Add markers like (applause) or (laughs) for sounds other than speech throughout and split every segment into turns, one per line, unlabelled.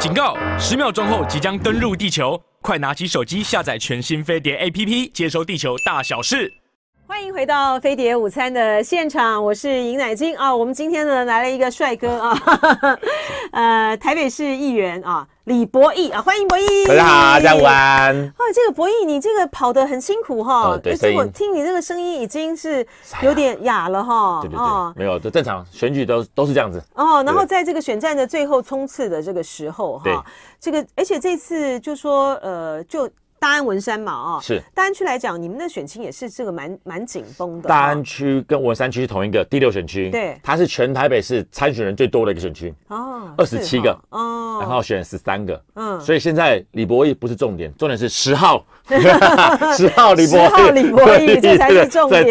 警告！十秒钟后即将登陆地球，快拿起手机下载全新飞碟 APP，接收地球大小事。
欢迎回到《飞碟午餐》的现场，我是尹乃菁啊。我们今天呢来了一个帅哥啊，(laughs) 呃，台北市议员啊，李博义啊，欢迎博义，大家好，下午好。啊，这个博义，你这个跑的很辛苦哈，就是我听你这个声音已经是有点哑了哈。对对对，
没有，就正常选举都都是这样子。
哦，然后在这个选战的最后冲刺的这个时候，对，这个而且这次就说呃就。大安文山嘛，啊，是大安区来讲，你们的选情也是这个蛮蛮紧绷的。大安
区跟文山区是同一个第六选区，对，它是全台北市参选人最多的一个选区，
哦，二十七个，
哦，然后选十三个，嗯，所以现在李博义不是重点，重点是十号，(laughs) 十号李博义，十号李博义，这才是重点，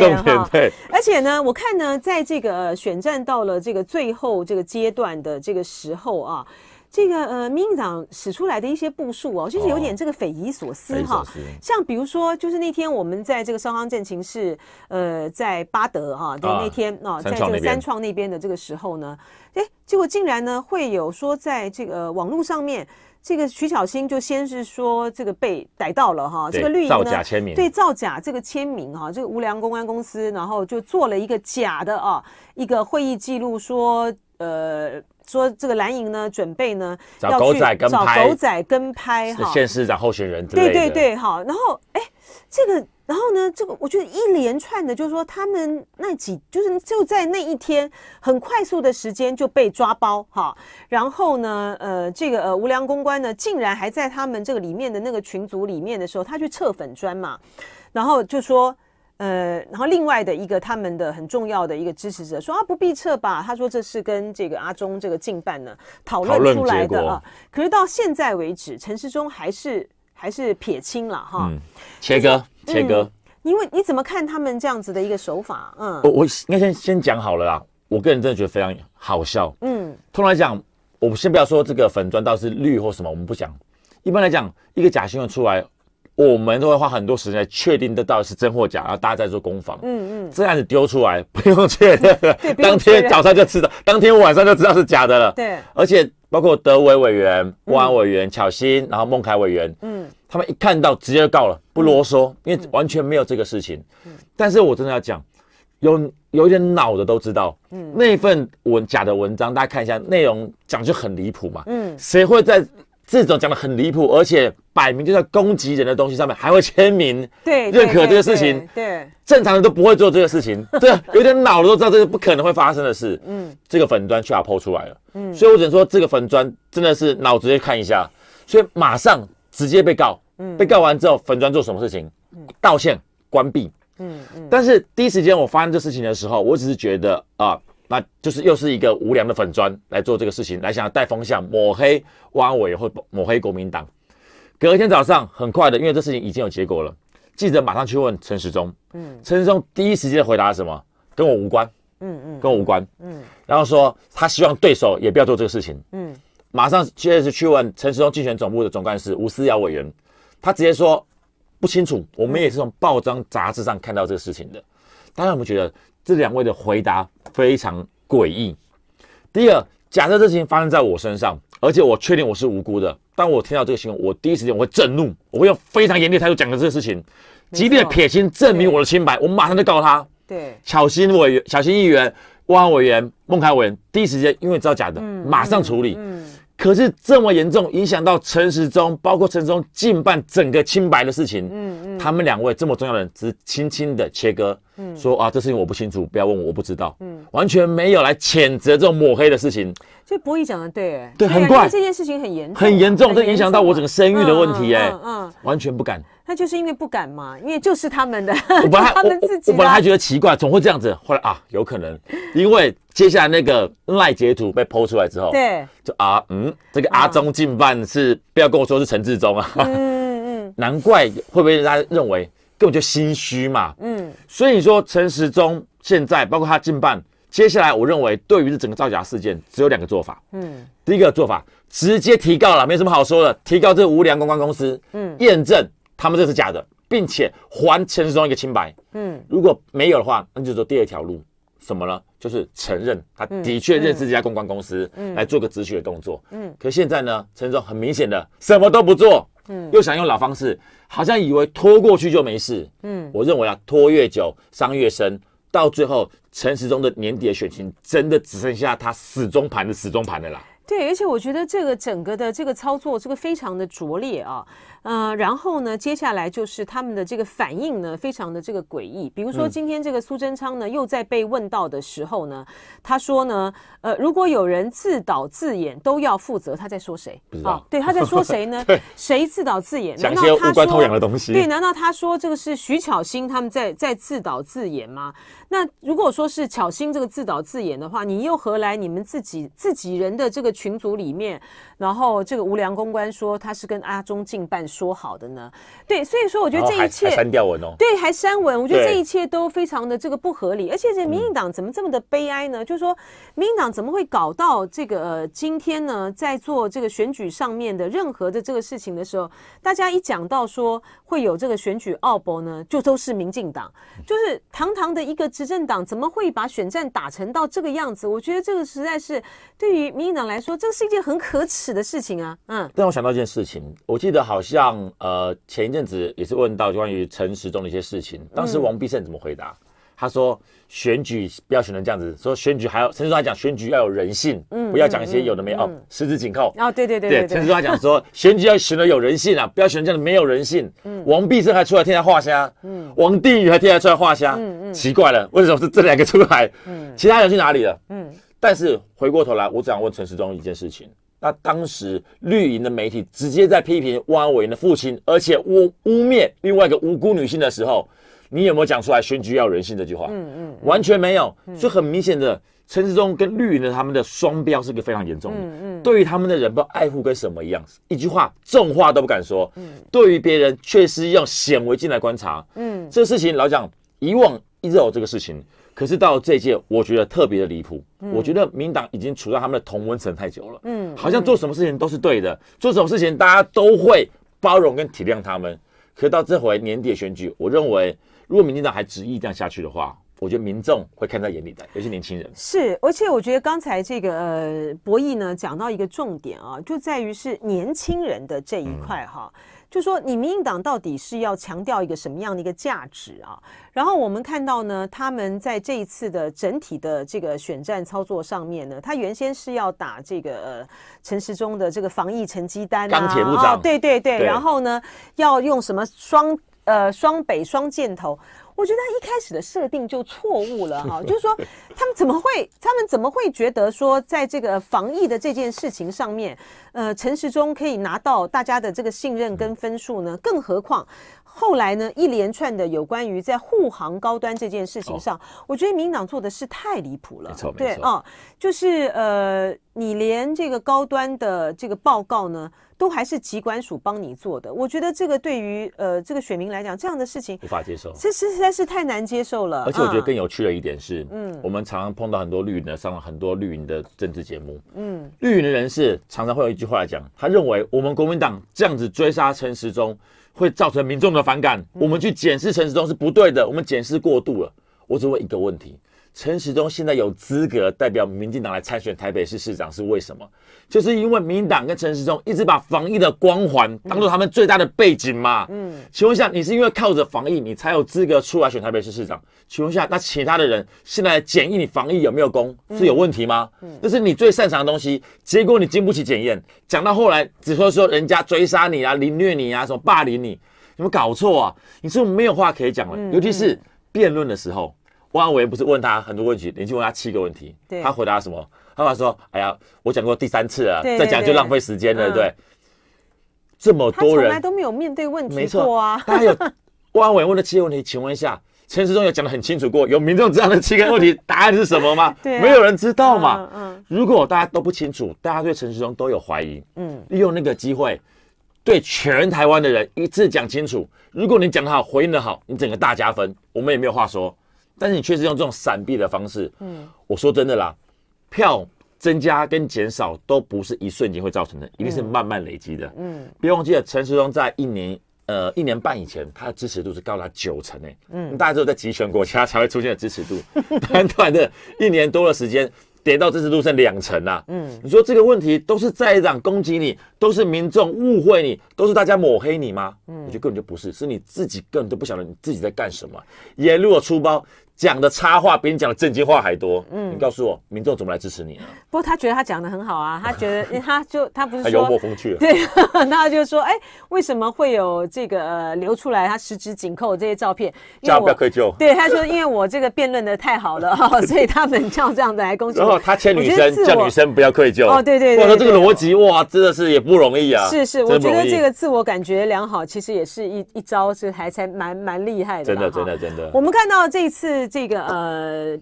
对，
而且呢，我看呢，在这个选战到了这个最后这个阶段的这个时候啊。这个呃，民进党使出来的一些步数哦，就是有点这个匪夷所思哈。像比如说，就是那天我们在这个双方阵情是呃，在巴德哈的那天啊，在这个三创那边的这个时候呢，哎，结果竟然呢会有说，在这个网络上面，这个徐巧芯就先是说这个被逮到了哈，这个绿营造假签名对造假这个签名哈，这个无良公关公司，然后就做了一个假的啊一个会议记录说呃。说这个蓝营呢，准备呢找狗仔跟拍，
县长候选人之类的。对对对，
哈。然后哎，这个然后呢，这个我觉得一连串的，就是说他们那几，就是就在那一天很快速的时间就被抓包哈。然后呢，呃，这个呃无良公关呢，竟然还在他们这个里面的那个群组里面的，时候他去撤粉砖嘛，然后就说。呃，然后另外的一个他们的很重要的一个支持者说啊，不必撤吧，他说这是跟这个阿中这个竞办呢讨论出来的啊，可是到现在为止，陈世忠还是还是撇清了哈，
切割切割，
因为你怎么看他们这样子的一个手法？嗯，我
我应该先先讲好了啦，我个人真的觉得非常好笑，嗯，通常来讲，我们先不要说这个粉砖倒是绿或什么，我们不讲，一般来讲，一个假新闻出来。我们都会花很多时间确定得到是真或假，然后大家在做攻防。
嗯嗯，这
样子丢出来不用确认，(laughs) 当天早上就知道，当天晚上就知道是假的了。对，而且包括德委委员、公安委员、巧心，然后孟凯委员，嗯，他们一看到直接就告了，不啰嗦，因为完全没有这个事情。嗯，但是我真的要讲，有有点脑的都知道，嗯，那份文假的文章，大家看一下内容讲就很离谱嘛，嗯，谁会在？这种讲得很离谱，而且摆明就在攻击人的东西上面还会签名，
对，认可这个事情，对，
正常人都不会做这个事情，(laughs) 对，有点老了都知道这是不可能会发生的事，嗯，这个粉砖却把抛出来了，嗯，所以我只能说这个粉砖真的是脑子直接看一下，所以马上直接被告，嗯，被告完之后粉砖做什么事情，道歉，关闭，
嗯嗯，但是
第一时间我发现这事情的时候，我只是觉得啊。那就是又是一个无良的粉砖来做这个事情，来想要带风向抹黑汪伟或抹黑国民党。隔天早上很快的，因为这事情已经有结果了，记者马上去问陈时中，嗯，陈时中第一时间回答什么？跟我无关，
嗯嗯，跟我无关，嗯，
然后说他希望对手也不要做这个事情，嗯，马上接着去问陈时中竞选总部的总干事吴思瑶委员，他直接说不清楚，我们也是从报章杂志上看到这个事情的。大家有没觉得这两位的回答非常诡异？第二，假设这事情发生在我身上，而且我确定我是无辜的，当我听到这个新闻，我第一时间我会震怒，我会用非常严厉态度讲的这个事情，即便撇清、证明我的清白。我马上就告诉他：，对，小心委员、小心议员、汪委员、孟凯委员，第一时间因为知道假的，马上处理。可是这么严重影响到陈时中，包括陈时中近半整个清白的事情，嗯嗯，他们两位这么重要的人，只轻轻的切割。说啊，这事情我不清楚，不要问我，我不知道，嗯，完全没有来谴责这种抹黑的事情。
所以，博弈讲的对，哎，对，很怪，这件事情很严重，很
严重，这影响到我整个声誉的问题，哎，嗯，完全不敢。
那就是因为不敢嘛，因为就是他们的，(laughs) 他们自己。我本来还
觉得奇怪，总会这样子。后来啊，有可能，因为接下来那个赖截图被剖出来之后，对，就啊，嗯，这个阿中进犯是不要跟我说是陈志忠啊，嗯嗯嗯，(laughs) 难怪会不会大家认为？根本就心虚嘛，嗯，所以你说陈时中现在包括他近办，接下来我认为对于这整个造假事件，只有两个做法，嗯，第一个做法直接提告了，没什么好说的，提告这无良公关公司，嗯，验证他们这是假的，并且还陈时中一个清白，嗯，如果没有的话，那就走第二条路，什么呢？就是承认他的确认识这家公关公司，嗯，来做个止血的动作，嗯，可现在呢，陈时中很明显的什么都不做。又想用老方式，好像以为拖过去就没事。嗯，我认为啊，拖越久伤越深，到最后陈时中的年底的选情真的只剩下他死中盘的死中盘的啦。
对，而且我觉得这个整个的这个操作这个非常的拙劣啊。嗯，然后呢？接下来就是他们的这个反应呢，非常的这个诡异。比如说今天这个苏贞昌呢，又在被问到的时候呢，他说呢，呃，如果有人自导自演都要负责，他在说谁？不知道。对，他在说谁呢？(laughs) 谁自导自演？难道他说关的东西。对，难道他说这个是徐巧芯他们在在自导自演吗？那如果说是巧芯这个自导自演的话，你又何来你们自己自己人的这个群组里面？然后这个无良公关说他是跟阿中进办说好的呢，对，所以说我觉得这一切删掉文哦，对，还删文，我觉得这一切都非常的这个不合理，而且这民进党怎么这么的悲哀呢？就是说民进党怎么会搞到这个今天呢？在做这个选举上面的任何的这个事情的时候，大家一讲到说会有这个选举奥博呢，就都是民进党，就是堂堂的一个执政党，怎么会把选战打成到这个样子？我觉得这个实在是对于民进党来说，这是一件很可耻。的事情啊，
嗯，但我想到一件事情，我记得好像呃前一阵子也是问到关于陈时中的一些事情，当时王必胜怎么回答？他说选举不要选成这样子，说选举还要陈叔他讲选举要有人性，嗯，不要讲一些有的没有，十指紧扣哦，
对对对，对陈叔他
讲说 (laughs) 选举要选的有人性啊，不要选成这样子没有人性，嗯，王必胜还出来替他画虾，嗯，王定宇还替他出来画虾，嗯嗯，奇怪了，为什么是这两个出来？嗯，其他人去哪里了？嗯，但是回过头来，我只想问陈时中一件事情。那当时绿营的媒体直接在批评汪伟的父亲，而且污污蔑另外一个无辜女性的时候，你有没有讲出来选举要人性这句话？嗯嗯，完全没有，所以很明显的陈世忠跟绿营的他们的双标是个非常严重的。嗯嗯，对于他们的人不爱护跟什么一样，一句话正话都不敢说。嗯，对于别人确实用显微镜来观察。嗯，这事情老蒋以往一直有这个事情。可是到这届，我觉得特别的离谱。我觉得民党已经处在他们的同温层太久了，嗯，好像做什么事情都是对的，做什么事情大家都会包容跟体谅他们。可到这回年底选举，我认为如果民进党还执意这样下去的话，我觉得民众会看在眼里的，尤其年轻人。
是，而且我觉得刚才这个呃博弈呢，讲到一个重点啊，就在于是年轻人的这一块哈。就说你民进党到底是要强调一个什么样的一个价值啊？然后我们看到呢，他们在这一次的整体的这个选战操作上面呢，他原先是要打这个呃陈时中的这个防疫成绩单，钢铁部长，对对对，然后呢，要用什么双呃双北双箭头。我觉得他一开始的设定就错误了哈，(laughs) 就是说他们怎么会他们怎么会觉得说在这个防疫的这件事情上面，呃，陈时中可以拿到大家的这个信任跟分数呢？更何况后来呢一连串的有关于在护航高端这件事情上，我觉得民党做的是太离谱了，对啊，就是呃，你连这个高端的这个报告呢。都还是机关署帮你做的，我觉得这个对于呃这个选民来讲，这样的事情
无法接受，这
实在是太难接受了。而且我觉得更
有趣的一点是，嗯，我们常常碰到很多绿营上了很多绿营的政治节目，嗯，绿营的人士常常会有一句话来讲，他认为我们国民党这样子追杀陈时中会造成民众的反感，我们去检视陈时中是不对的，我们检视过度了。我只问一个问题。陈时中现在有资格代表民进党来参选台北市市长是为什么？就是因为民党跟陈时中一直把防疫的光环当做他们最大的背景嘛。嗯，请问一下，你是因为靠着防疫，你才有资格出来选台北市市长？请问一下，那其他的人现在检疫你防疫有没有功是有问题吗？这是你最擅长的东西，结果你经不起检验。讲到后来，只说说人家追杀你啊，凌虐你啊，什么霸凌你，有没有搞错啊？你是不是没有话可以讲了？尤其是辩论的时候。汪伟不是问他很多问题，你去问他七个问题，他回答什么？他爸说：“哎呀，我讲过第三次了，再讲就浪费时间了，对这么多人，从来都
没有面对问题，没错啊。他有
汪 (laughs) 伟问的七个问题，请问一下，陈世忠有讲的很清楚过？有民众这样的七个问题，(laughs) 答案是什么吗？没有人知道嘛。嗯，如果大家都不清楚，大家对陈世忠都有怀疑，嗯，利用那个机会，对全台湾的人一次讲清楚。如果你讲的好，回应的好，你整个大加分，我们也没有话说。但是你确实用这种闪避的方式，嗯，我说真的啦，票增加跟减少都不是一瞬间会造成的一，定是慢慢累积的，嗯，别忘记了陈时中在一年呃一年半以前，他的支持度是高达九成诶，嗯，大家只有在集权国家才会出现的支持度，短 (laughs) 短的一年多的时间跌到支持度剩两成啊。嗯，你说这个问题都是在党攻击你，都是民众误会你，都是大家抹黑你吗？嗯，我觉得根本就不是，是你自己根本都不晓得你自己在干什么，如路出包，讲的差话比你讲的正经话还多。嗯，你告诉我民众怎么来支持你呢？
不过他觉得他讲的很好啊，他觉得他就他不是。(laughs) 他幽默风趣。对，(laughs) 他就说：“哎，为什么会有这个流出来？他十指紧扣这些照片。”嘉，不要愧疚。对，他说：“因为我这个辩论的太好了 (laughs) 所以他们叫这样子来攻击。”他欠女生，叫女生
不要愧疚。哦，对对对。我说这个逻辑哇，真的是也不容易啊。是是，我觉得这个自
我感觉良好，其实也是一一招，是还才蛮蛮厉害的。真的
真的真的。我们
看到这一次。这个呃，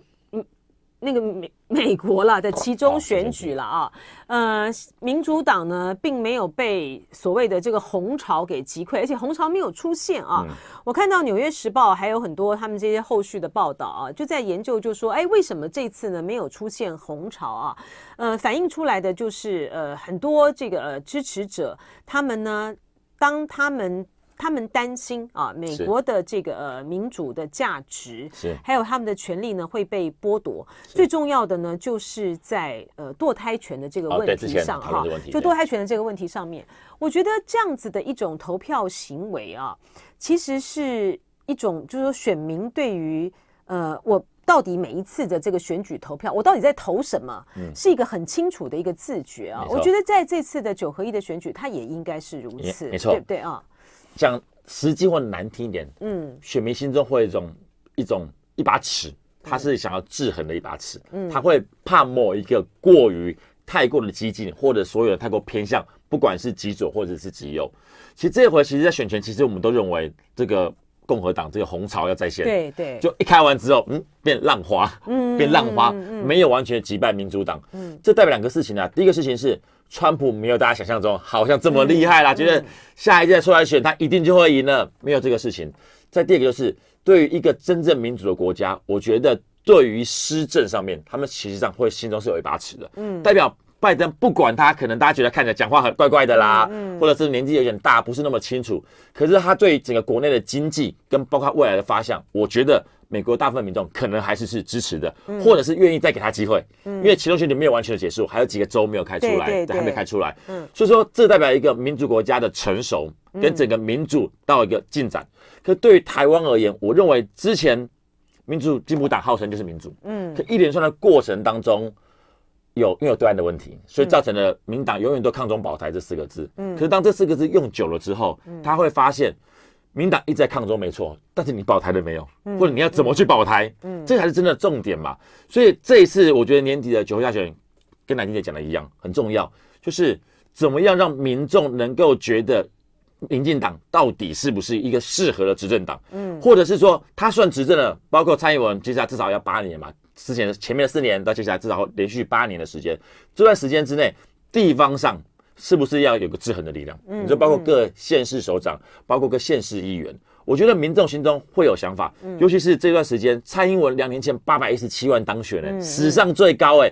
那个美美国了，在其中选举了啊，呃，民主党呢并没有被所谓的这个红潮给击溃，而且红潮没有出现啊。我看到《纽约时报》还有很多他们这些后续的报道啊，就在研究，就说哎，为什么这次呢没有出现红潮啊？呃，反映出来的就是呃，很多这个支持者他们呢，当他们。他们担心啊，美国的这个呃民主的价值，还有他们的权利呢会被剥夺。最重要的呢，就是在呃堕胎权的这个问题上哈，就堕胎权的这个问题上面，我觉得这样子的一种投票行为啊，其实是一种就是说选民对于呃我到底每一次的这个选举投票，我到底在投什么，是一个很清楚的一个自觉啊。我觉得在这次的九合一的选举，它也应该是如此，对不对啊？
讲实际或难听一点，嗯，选民心中会有一种一种一把尺，他是想要制衡的一把尺，嗯，他会怕某一个过于太过的激进，或者所有太过偏向，不管是极左或者是极右。其实这回，其实在选前，其实我们都认为这个共和党这个红潮要再现，对对，就一开完之后，嗯，变浪花，嗯，变浪花，嗯，没有完全击败民主党，嗯，这代表两个事情啊。第一个事情是。川普没有大家想象中好像这么厉害啦，觉得下一届出来选他一定就会赢了，没有这个事情。再第二个就是，对于一个真正民主的国家，我觉得对于施政上面，他们其实上会心中是有一把尺的，嗯，代表。拜登不管他，可能大家觉得看起来讲话很怪怪的啦，或者是年纪有点大，不是那么清楚。可是他对整个国内的经济跟包括未来的发向，我觉得美国大部分民众可能还是是支持的，或者是愿意再给他机会。因为其中选举没有完全的结束，还有几个州没有开出来，还没开出来。嗯，所以说这代表一个民主国家的成熟跟整个民主到一个进展。可对于台湾而言，我认为之前民主进步党号称就是民主，嗯，可一连串的过程当中。有因有对岸的问题，所以造成了民党永远都抗中保台这四个字。嗯，可是当这四个字用久了之后，他会发现民党一直在抗中没错，但是你保台了没有？或者你要怎么去保台？嗯，这才是真的重点嘛。所以这一次我觉得年底的九合大选，跟南京姐讲的一样，很重要，就是怎么样让民众能够觉得民进党到底是不是一个适合的执政党？嗯，或者是说他算执政了？包括蔡英文接下来至少要八年嘛。之前前面四年到接下来至少连续八年的时间，这段时间之内，地方上是不是要有个制衡的力量？嗯，你就包括各县市首长，包括各县市议员，我觉得民众心中会有想法。尤其是这段时间，蔡英文两年前八百一十七万当选的史上最高哎。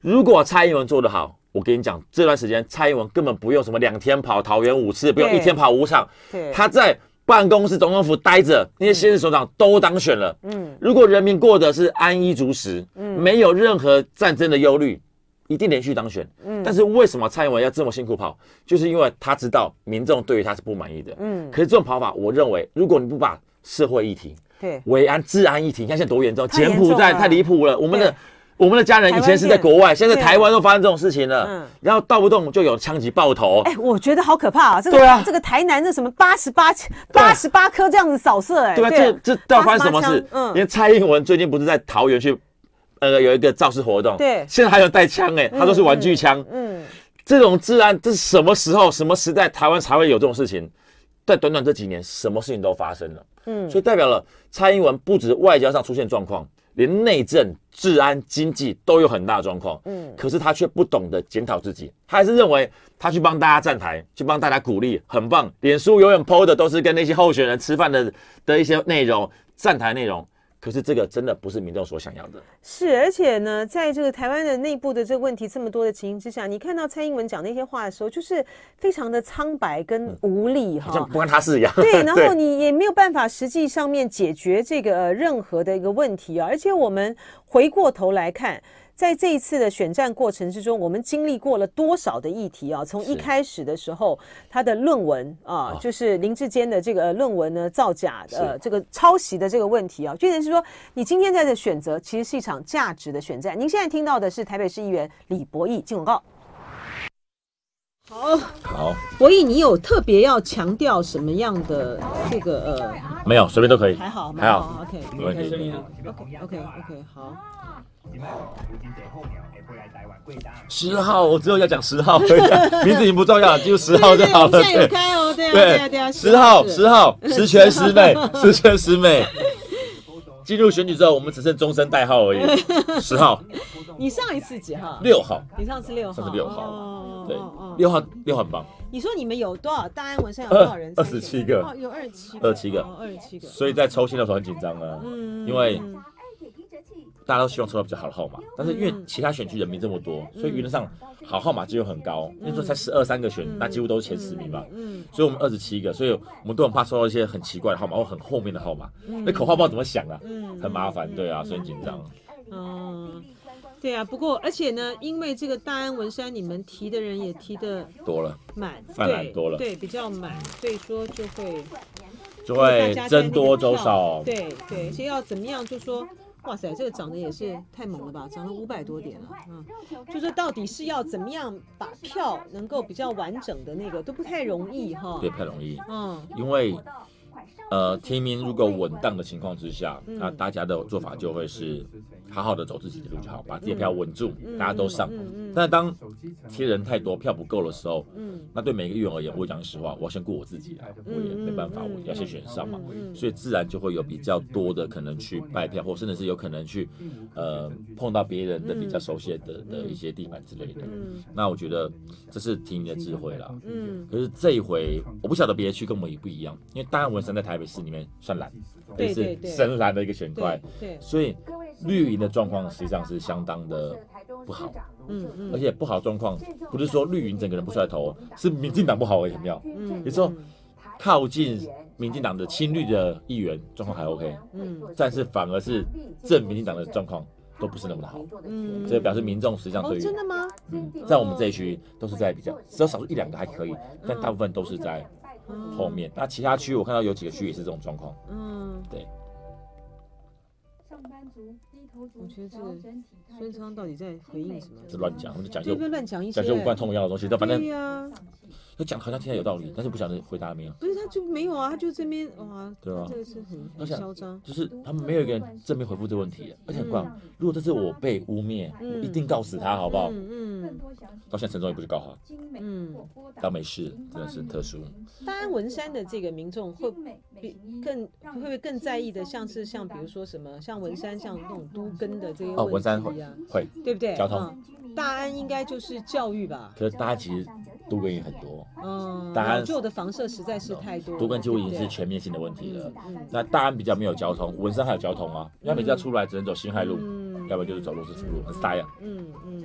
如果蔡英文做得好，我跟你讲，这段时间蔡英文根本不用什么两天跑桃园五次，不用一天跑五场，对，他在。办公室总统府待着，那些新任首长都当选了。嗯，如果人民过的是安衣足食，嗯，没有任何战争的忧虑，一定连续当选。嗯，但是为什么蔡英文要这么辛苦跑？就是因为他知道民众对于他是不满意的。嗯，可是这种跑法，我认为如果你不把社会议题、对维安治安议题，你看现在多严重，柬埔寨太离谱了，我们的。我们的家人以前是在国外，现在台湾都发生这种事情了，然后动不动就有枪击爆头。哎，
我
觉得好可怕啊！这个这个台南这什么八十八八十八颗这样子扫射，哎，对吧？这这到底
发生什么事？嗯，连蔡英文最近不是在桃园去呃有一个造势活动，对，现在还有带枪哎，他都是玩具枪，嗯，这种治安这是什么时候、什么时代台湾才会有这种事情？在短短这几年，什么事情都发生了，嗯，所以代表了蔡英文不止外交上出现状况。连内政、治安、经济都有很大状况，嗯，可是他却不懂得检讨自己，他还是认为他去帮大家站台，去帮大家鼓励，很棒。脸书永远 PO 的都是跟那些候选人吃饭的的一些内容，站台内容。可是这个真的不是民众所想要的。
是，而且呢，在这个台湾的内部的这个问题这么多的情形之下，你看到蔡英文讲那些话的时候，就是非常的苍白跟无力哈，像不关 (laughs) 他事一样。对，然后你也没有办法实际上面解决这个任何的一个问题啊。而且我们回过头来看。在这一次的选战过程之中，我们经历过了多少的议题啊？从一开始的时候，他的论文啊，就是林志坚的这个论文呢，造假呃，这个抄袭的这个问题啊，居然是说你今天在这选择，其实是一场价值的选战。您现在听到的是台北市议员李博义进。告。
好，
好，
博弈，你有特别要强调什么样的这个？
没有，随便都可以。还好，还好，OK，没问题。
OK，OK，好。(laughs)
十号，我只有要讲十号，名字已经不重要了，就十号就好了。
对，十号，十号，十全十美，(laughs) 十全
十美。进入选举之后，我们只剩终身代号而已。十号，
(laughs) 你上一次几号？六号。你上次六号，上次六号。哦，对，
六号，六号棒。
你说你们有多少？大安文山有多少人？二十七个，有二十七，二七个，二十七个。所
以在抽签的时候很紧张啊，嗯，因为。大家都希望抽到比较好的号码，但是因为其他选区人民这么多，所以原则上好号码几率很高。因为说才十二三个选，那几乎都是前十名吧。嗯，所以我们二十七个，所以我们都很怕收到一些很奇怪的号码或很后面的号码。那口号不知道怎么想的，很麻烦，对啊，所以很紧张。
嗯，对啊。不过而且呢，因为这个大安文山你们提的人也提的
多了，满泛滥多了，对
比较满，所以说就会
就会增多周少。对
对，所以要怎么样就说。哇塞，这个涨的也是太猛了吧，涨了五百多点了，嗯，就说到底是要怎么样把票能够比较完整的那个都不太容易哈，对，
不太容易，嗯，因为。呃，提名如果稳当的情况之下，那大家的做法就会是好好的走自己的路就好，把这票稳住，大家都上。但当贴人太多，票不够的时候，那对每个议员而言，我讲实话，我要先顾我自己啊，我也没办法，我要先选上嘛，所以自然就会有比较多的可能去拜票，或甚至是有可能去呃碰到别人的比较熟悉的的一些地盘之类的。那我觉得这是提名的智慧啦。嗯。可是这一回，我不晓得别的区跟我们也不一样，因为当然文也在台北市里面算蓝，也是深蓝的一个选块。对，所以绿营的状况实际上是相当的不好。
嗯，而且
不好状况不是说绿营整个人不出来头，是民进党不好哎，怎么样？嗯，你说靠近民进党的亲绿的议员状况还 OK，嗯，但是反而是正民进党的状况都不是那么的好。嗯，所以表示民众实际上哦，真的
吗？在我们这一区
都是在比较，只有少数一两个还可以，但大部分都是在。后面那其他区，我看到有几个区也是这种状况。嗯，对。
我觉得低头族缺
到底在回应什么？
是乱讲，我就讲
就乱讲一些无关痛痒的东西。对呀。他讲好像听起来有道理，但是不晓得回答没有。
不是，他就没有啊，他就这边哇。对啊，这是很嚣
张。就是他们没有
一个人正面回复这问题，而且很怪，如果这次我被污蔑，我一定告死他，好不好？
嗯。
到现在陈忠也不去告他，嗯，倒没事，真的是很特殊。
当然，文山的这个民众会比更会不会更在意的，像是像比如说什么，像文山像那种都根的这些哦，文山样，
会对不对？交通。
大安应该就是教育吧。
可是大家其实。都根也很多，
嗯，大安旧的房舍实在是太多，堵根乎已经是全
面性的问题了。那大安比较没有交通，文山还有交通啊，要不然要出来只能走新海路，嗯，要不就是走罗斯福路，很塞啊，
嗯嗯。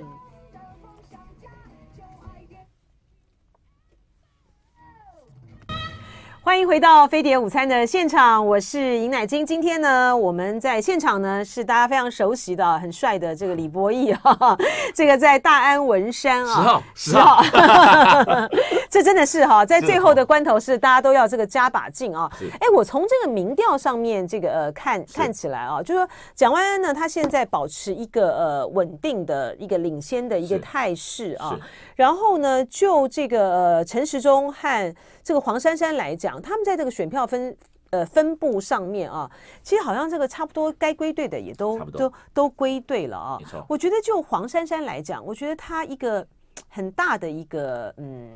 欢迎回到《飞碟午餐》的现场，我是尹乃菁。今天呢，我们在现场呢，是大家非常熟悉的、很帅的这个李博义啊。这个在大安文山啊，十号，十号，(laughs) 这真的是哈，在最后的关头是大家都要这个加把劲啊。哎，我从这个民调上面这个呃看看起来啊，就说蒋万安呢，他现在保持一个呃稳定的、一个领先的一个态势啊。然后呢，就这个呃陈时中和这个黄珊珊来讲，他们在这个选票分呃分布上面啊，其实好像这个差不多该归队的也都都都归队了啊。我觉得就黄珊珊来讲，我觉得她一个。很大的一个嗯，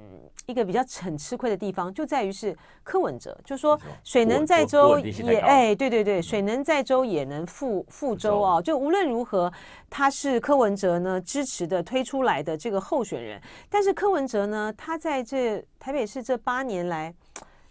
一个比较很吃亏的地方，就在于是柯文哲，就说水能载舟也哎，对对对，水能载舟也能覆覆舟哦，就无论如何，他是柯文哲呢支持的推出来的这个候选人，但是柯文哲呢，他在这台北市这八年来，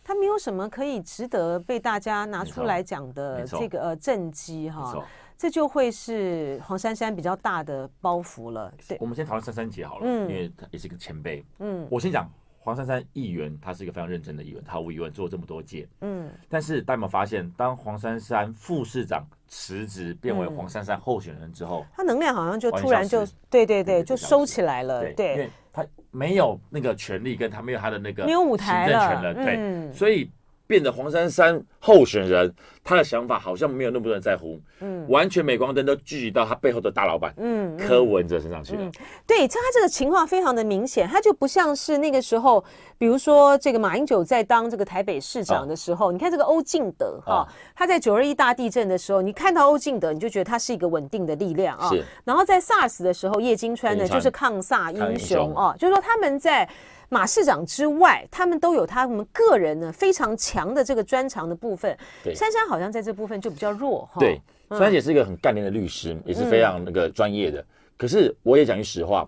他没有什么可以值得被大家拿出来讲的这个呃政绩哈。这就会是黄珊珊比较大的包袱
了。对，我们先讨论珊珊姐好了，嗯，因为她也是个前辈，嗯，我先讲黄珊珊议员，她是一个非常认真的议员，毫无疑问做这么多届，嗯，但是大家有有发现，当黄珊珊副市长辞职，变为黄珊珊候选人之后，她
能量好像就突然就，对对对，就收起来了，对，因为
她没有那个权利，跟她没有她的那个没有舞台了，对，所以。变得黄珊珊候选人，他的想法好像没有那么多人在乎，嗯，完全镁光灯都聚集到他背后的大老板，嗯，柯文哲身上去，
嗯，对，所以他这个情况非常的明显，他就不像是那个时候，比如说这个马英九在当这个台北市长的时候，你看这个欧进德哈，他在九二一大地震的时候，你看到欧进德，你就觉得他是一个稳定的力量啊，是，然后在 SARS 的时候，叶金川呢就是抗萨英雄啊，就是说他们在。马市长之外，他们都有他们个人呢非常强的这个专长的部分。珊珊好像在这部分就比较弱哈。对，珊珊姐是一
个很干练的律师，也是非常那个专业的。可是我也讲句实话，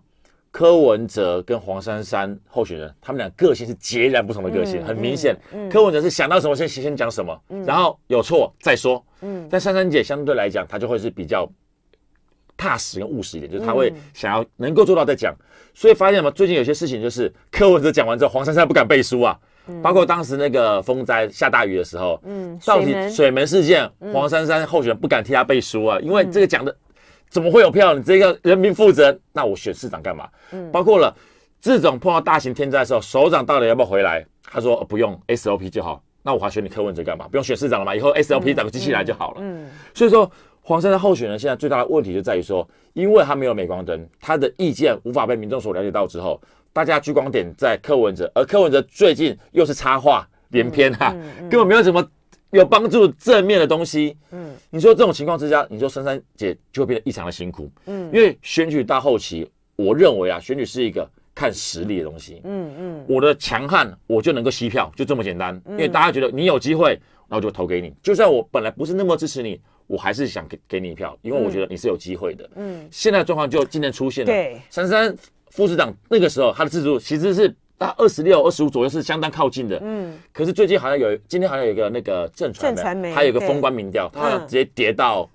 柯文哲跟黄珊珊候选人，他们俩个性是截然不同的个性，很明显。嗯，柯文哲是想到什么先先讲什么，然后有错再说。嗯，但珊珊姐相对来讲，她就会是比较。踏实跟务实一点，就是他会想要能够做到再讲，所以发现吗？最近有些事情就是柯文哲讲完之后，黄珊珊不敢背书啊。包括当时那个风灾下大雨的时候，嗯，到底水门事件，黄珊珊候选人不敢替他背书啊，因为这个讲的怎么会有票？你这个人民负责，那我选市长干嘛？嗯，包括了这种碰到大型天灾的时候，首长到底要不要回来？他说不用 SOP 就好，那我还选你柯文哲干嘛？不用选市长了嘛，以后 SOP 找个机器来就好了。嗯，所以说。黄山的候选人现在最大的问题就在于说，因为他没有镁光灯，他的意见无法被民众所了解到。之后，大家聚光点在柯文哲，而柯文哲最近又是插话连篇啊，(laughs) 根本没有什么有帮助正面的东西。嗯，你说这种情况之下，你说珊珊姐就会变得异常的辛苦。嗯，因为选举到后期，我认为啊，选举是一个看实力的东西。
嗯嗯，
我的强悍，我就能够吸票，就这么简单。因为大家觉得你有机会，那我就投给你。就算我本来不是那么支持你。我还是想给给你一票，因为我觉得你是有机会的。嗯，现在状况就今天出现了。对，三三副市长那个时候他的指度其实是他二十六、二十五左右是相当靠近的。嗯，可是最近好像有今天好像有一个那个正传，还有个封关民调，他直接跌到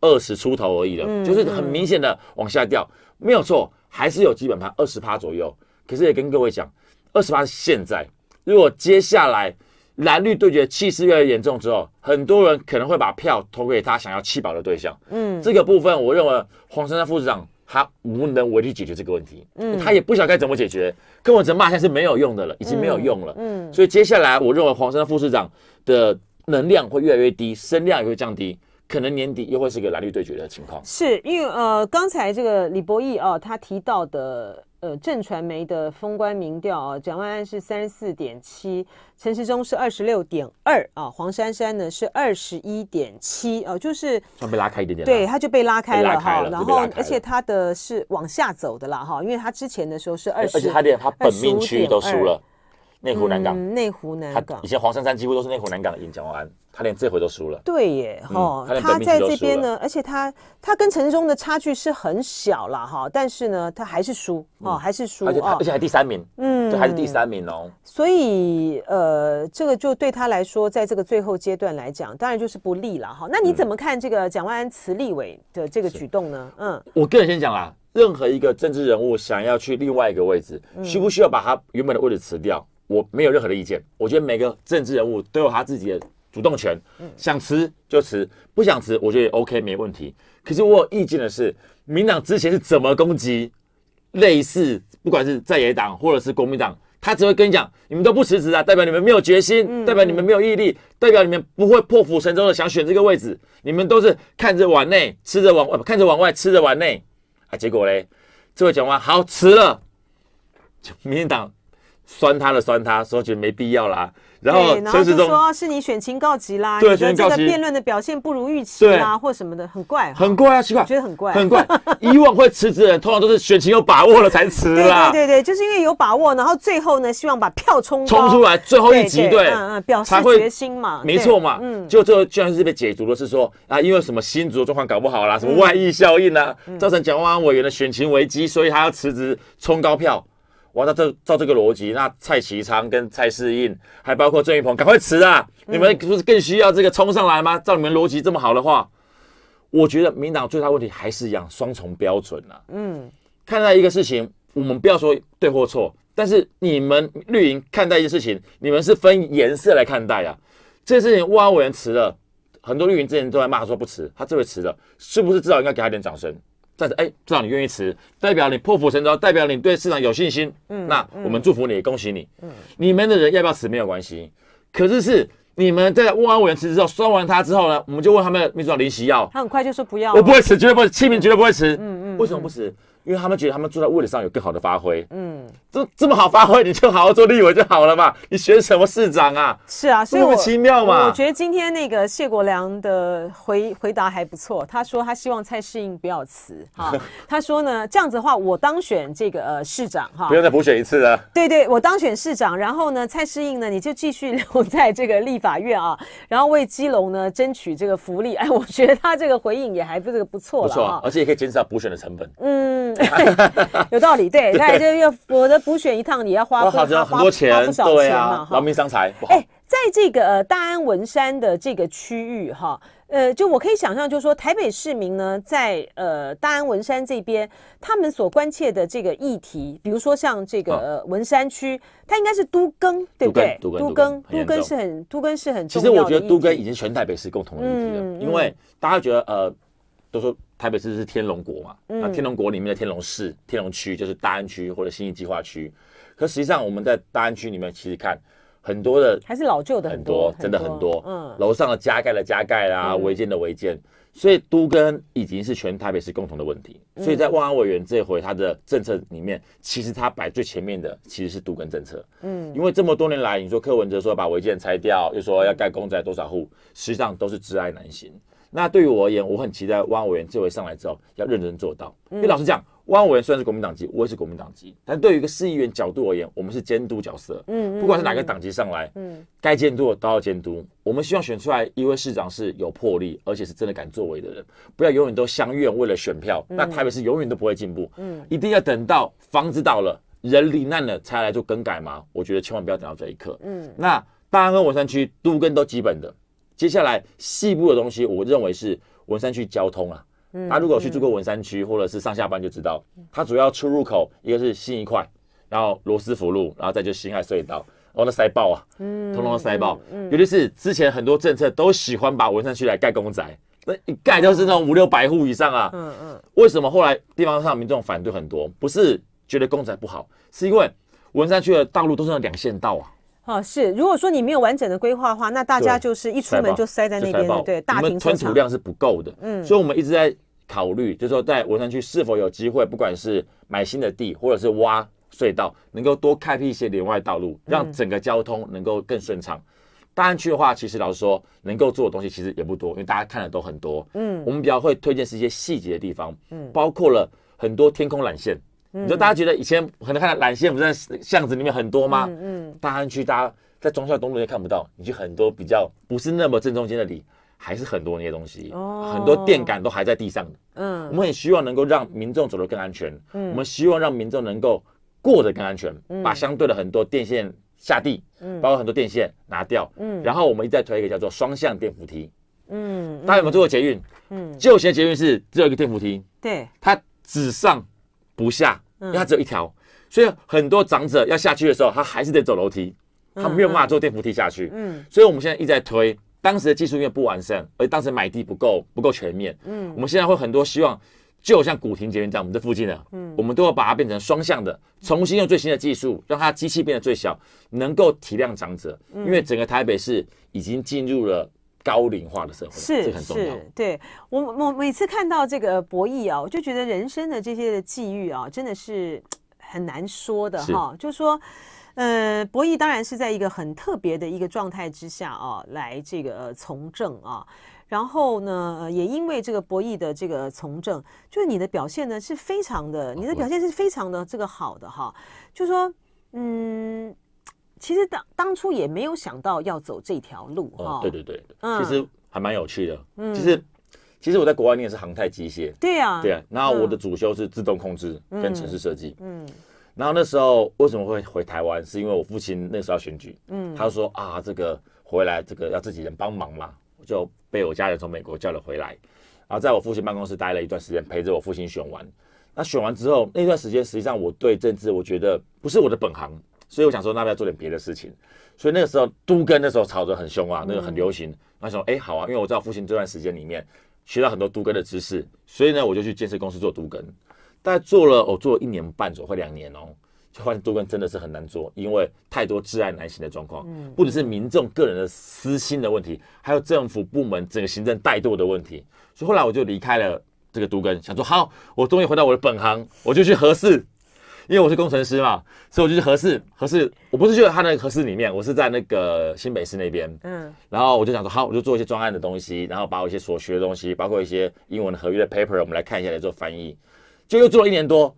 二十出头而已了，就是很明显的往下掉。没有错，还是有基本盘二十趴左右。可是也跟各位讲，二十趴现在，如果接下来。蓝绿对决气势越来越严重之后，很多人可能会把票投给他想要弃保的对象。嗯，这个部分我认为黄珊珊副市长他无能为力解决这个问题，嗯，他也不晓该怎么解决，跟我只骂他是没有用的了，已经没有用了。嗯，所以接下来我认为黄珊珊副市长的能量会越来越低，声量也会降低。可能年底又会是一个蓝绿对决的情况，
是因为呃，刚才这个李博义啊，他提到的呃，正传媒的封官民调啊，蒋万安是三十四点七，陈时中是二十六点二啊，黄珊珊呢是二十一点七哦，就是
被拉开一点点，对，他就被拉开了哈，然后而且
他的是往下走的啦哈，因为他之前的时候是二十，而且他他本命区都输了。
内湖南港，
内湖南港，以
前黄珊珊几乎都是内湖南港的赢。蒋万安他连这回都输了。
对耶，哈，他在这边呢，而且他他跟陈忠的差距是很小了哈，但是呢，他还是输哦，还是输啊，而且还第
三名，嗯，还是第三名哦。
所以呃，这个就对他来说，在这个最后阶段来讲，当然就是不利了哈。那你怎么看这个蒋万安辞立委的这个举动呢？嗯，
我个人先讲啊，任何一个政治人物想要去另外一个位置，需不需要把他原本的位置辞掉？我没有任何的意见，我觉得每个政治人物都有他自己的主动权，想辞就辞，不想辞，我觉得也 OK 没问题。可是我有意见的是，民党之前是怎么攻击，类似不管是在野党或者是国民党，他只会跟你讲，你们都不辞职啊，代表你们没有决心，代表你们没有毅力，代表你们不会破釜沉舟的想选这个位置，你们都是看着往内，吃着往，看着往外吃着往内啊。结果嘞，这位讲完好辞了，(laughs) 民党。酸他了，酸他，所以觉得没必要啦。然后，然后是说，
是你选情告急啦，你得这个辩论的表现不如预期啦，或什么的，很怪，很怪啊，奇怪，觉得很怪，很怪。
(laughs) 以往会辞职的人，通常都是选情有把握了才辞啦。对
对对，就是因为有把握，然后最后呢，希望把票冲冲出来，最后一集对，嗯嗯，表示决心嘛，没错嘛。嗯，就
后居然是被解读的是说啊，因为什么竹的状况搞不好啦，什么外溢效应啦，造成蒋万安委员的选情危机，所以他要辞职冲高票。哇，那这照这个逻辑，那蔡其昌跟蔡适应，还包括郑玉鹏，赶快辞啊！你们不是更需要这个冲上来吗？照你们逻辑这么好的话，我觉得民党最大问题还是一样双重标准啊。嗯，看待一个事情，我们不要说对或错，但是你们绿营看待一件事情，你们是分颜色来看待啊。这件事情汪委员辞了，很多绿营之前都在骂，说不辞，他这回辞了，是不是至少应该给他点掌声？但是，哎，至少你愿意吃，代表你破釜沉舟，代表你对市场有信心。嗯，那我们祝福你，恭喜你。嗯，你们的人要不要吃没有关系，可是是你们在问完委员职之后，说完他之后呢，我们就问他们秘书长林夕耀，
他很快就说不要，我不会吃，
绝对不会，清明绝对不会吃。嗯嗯，为什么不吃？因为他们觉得他们坐在位子上有更好的发挥。嗯，这这么好发挥，你就好好做立委就好了嘛。你选什么市长啊？是啊，莫名其妙嘛。我觉得
今天那个谢国良的回回答还不错。他说他希望蔡适应不要辞哈，(laughs) 他说呢，这样子的话，我当选这个呃市长哈，不用再补选一次了。对对，我当选市长，然后呢，蔡适应呢，你就继续留在这个立法院啊，然后为基隆呢争取这个福利。哎，我觉得他这个回应也还是个不错，不错，
而且也可以减少补选的成本。
嗯。有道理，(laughs) 对，那就要我的补选一趟你要花，很多钱，对啊，劳民
伤财。哎，
在这个大安文山的这个区域哈，呃，就我可以想象，就是说台北市民呢，在呃大安文山这边，他们所关切的这个议题，比如说像这个文山区，它应该是都更，对不对？都更，都更，都更是很，都更是很。其实我觉得都更
已经全台北市共同的议
题了，因为
大家觉得呃，都说。台北市是天龙国嘛？那天龙国里面的天龙市、天龙区就是大安区或者新义计划区。可实际上，我们在大安区里面，其实看很多的还
是老旧的很多，真的很多。嗯，楼
上的加盖的加盖啦，违建的违建，所以都跟已经是全台北市共同的问题。所以在万安委员这回他的政策里面，其实他摆最前面的其实是都跟政策。嗯，因为这么多年来，你说柯文哲说要把违建拆掉，又说要盖公宅多少户，实际上都是知爱难行。那对于我而言，我很期待汪委员这回上来之后要认真做到。因为老实讲，汪委员虽然是国民党籍，我也是国民党籍，但对于一个市议员角度而言，我们是监督角色。嗯，不管是哪个党籍上来，嗯，该监督的都要监督。我们希望选出来一位市长是有魄力，而且是真的敢作为的人，不要永远都相怨为了选票。那台北是永远都不会进步。嗯，一定要等到房子倒了、人罹难了才来做更改吗？我觉得千万不要等到这一刻。嗯，那大安跟文山区都跟都基本的。接下来细部的东西，我认为是文山区交通啊。
那如果去住
过文山区或者是上下班就知道，它主要出入口一个是新一块，然后罗斯福路，然后再就新海隧道，哦，那塞爆啊，通通都塞爆。尤其是之前很多政策都喜欢把文山区来盖公宅，那一盖就是那种五六百户以上啊。嗯嗯。为什么后来地方上民众反对很多？不是觉得公宅不好，是因为文山区的道路都是两线道啊。
哦，是。如果说你没有完整的规划的话，那大家就是一出门就塞在那边，对，大停车存储量
是不够的，嗯，所以我们一直在考虑，就是说在文山区是否有机会，不管是买新的地，或者是挖隧道，能够多开辟一些连外道路，让整个交通能够更顺畅。大安区的话，其实老实说，能够做的东西其实也不多，因为大家看的都很多，嗯，我们比较会推荐是一些细节的地方，嗯，包括了很多天空缆线。你就大家觉得以前可能看到缆线不在巷子里面很多吗？嗯，大安区大家在忠孝东路也看不到，你去很多比较不是那么正中间的里，还是很多那些东西。哦，很多电杆都还在地上嗯，我们很希望能够让民众走得更安全。嗯，我们希望让民众能够过得更安全，把相对的很多电线下地，嗯，包括很多电线拿掉。嗯，然后我们一再推一个叫做双向电扶梯。
嗯大家有没
有做过捷运？嗯，旧型捷运是只有一个电扶梯。对，它只上。不下，因为它只有一条，所以很多长者要下去的时候，他还是得走楼梯，
他没有办法坐
电扶梯下去。嗯，所以我们现在一直在推，当时的技术因为不完善，而当时买地不够不够全面。嗯，我们现在会很多希望，就像古亭捷运这样，我们这附近的，嗯，我们都要把它变成双向的，重新用最新的技术，让它机器变得最小，能够体谅长者，因为整个台北市已经进入了。高龄化的社会，是是，
对我我每次看到这个博弈啊，我就觉得人生的这些际遇啊，真的是很难说的哈。就是说，呃，博弈当然是在一个很特别的一个状态之下啊，来这个从政啊，然后呢，也因为这个博弈的这个从政，就是你的表现呢是非常的，你的表现是非常的这个好的哈。就说，嗯。其实当当初也没有想到要走这条路哈，对对对，
其实还蛮有趣的。其实，其实我在国外念的是航太机械，对呀，对呀。那我的主修是自动控制跟城市设计。嗯，然后那时候为什么会回台湾？是因为我父亲那时候要选举，嗯，他说啊，这个回来这个要自己人帮忙嘛，我就被我家人从美国叫了回来。然后在我父亲办公室待了一段时间，陪着我父亲选完。那选完之后，那段时间实际上我对政治，我觉得不是我的本行。所以我想说那边要做点别的事情，所以那个时候都跟那时候吵得很凶啊，那个很流行。那说哎好啊，因为我知道父亲这段时间里面学到很多都根的知识，所以呢我就去建设公司做都根。但做了我做了一年半左右两年哦，就发现都根真的是很难做，因为太多挚爱难行的状况，不只是民众个人的私心的问题，还有政府部门整个行政怠惰的问题。所以后来我就离开了这个都根，想说好，我终于回到我的本行，我就去合适。因为我是工程师嘛，所以我就去合适合适，我不是去他那个合适里面，我是在那个新北市那边。嗯，然后我就想说，好，我就做一些专案的东西，然后把我一些所学的东西，包括一些英文合约的 paper，我们来看一下来做翻译。就又做了一年多，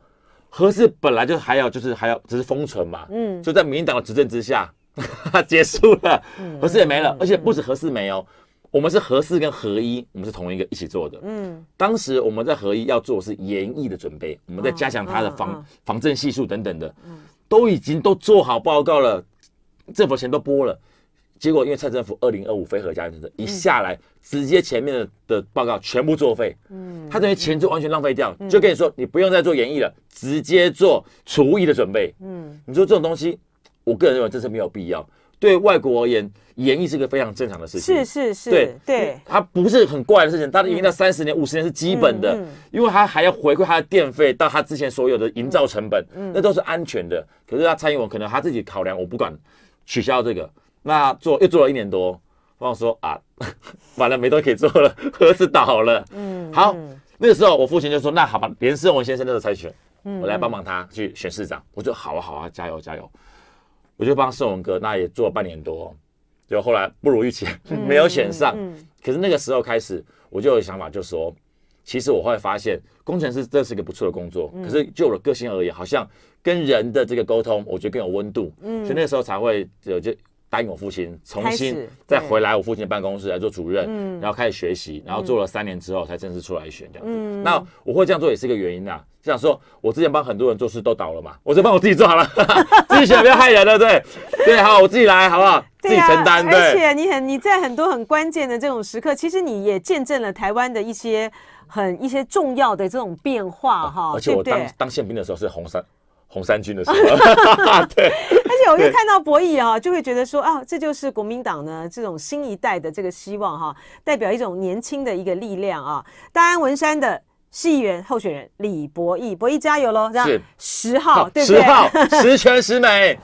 合适本来就还要就是还要只是封存嘛。嗯，就在民党的执政之下 (laughs) 结束了，合适也没了，而且不止合适没有。我们是合四跟合一，我们是同一个一起做的。嗯，当时我们在合一要做的是研议的准备，我们在加强它的防防震系数等等的，都已经都做好报告了，政府钱都拨了，结果因为蔡政府二零二五非核家园政策一下来，直接前面的的报告全部作废，嗯，他等于钱就完全浪费掉，就跟你说，你不用再做研议了，直接做除役的准备，嗯，你说这种东西，我个人认为这是没有必要。对外国而言，演艺是个非常正常的事情。是是是，对对，它不是很怪的事情。它的演义到三十年、五十年是基本的，因为它还要回馈它的电费到它之前所有的营造成本，那都是安全的。可是他参与我，可能他自己考量，我不管，取消这个。那做又做了一年多，我说啊，(laughs) 完了没东西做了，盒子倒了。嗯，好，那个时候我父亲就说，那好吧，连任文先生的参选，我来帮帮他去选市长。我就好啊好啊，加油加油。我就帮盛文哥，那也做了半年多，就后来不如预期，没有选上。可是那个时候开始，我就有想法，就说其实我会发现工程师这是一个不错的工作，可是就我的个性而言，好像跟人的这个沟通，我觉得更有温度。所以那时候才会就答应我父亲，重新再回来我父亲的办公室来做主任，然后开始学习，然后做了三年之后才正式出来选这样子。那我会这样做，也是一个原因啦。想说，我之前帮很多人做事都倒了嘛，我就帮我自己做好了，(laughs) 自己选不要害人，了，对？对，好，我自己来，好不好？自己承担。对，而且
你很，你在很多很关键的这种时刻，其实你也见证了台湾的一些很一些重要的这种变化哈。而且我当
当宪兵的时候是红三红三军的时候。(laughs) 对。(laughs)
而且我一看到博弈啊，就会觉得说啊，这就是国民党呢这种新一代的这个希望哈，代表一种年轻的一个力量啊。大安文山的。戏员候选人李博义，博义加油喽！这样
十号对不对？十号，十全十美。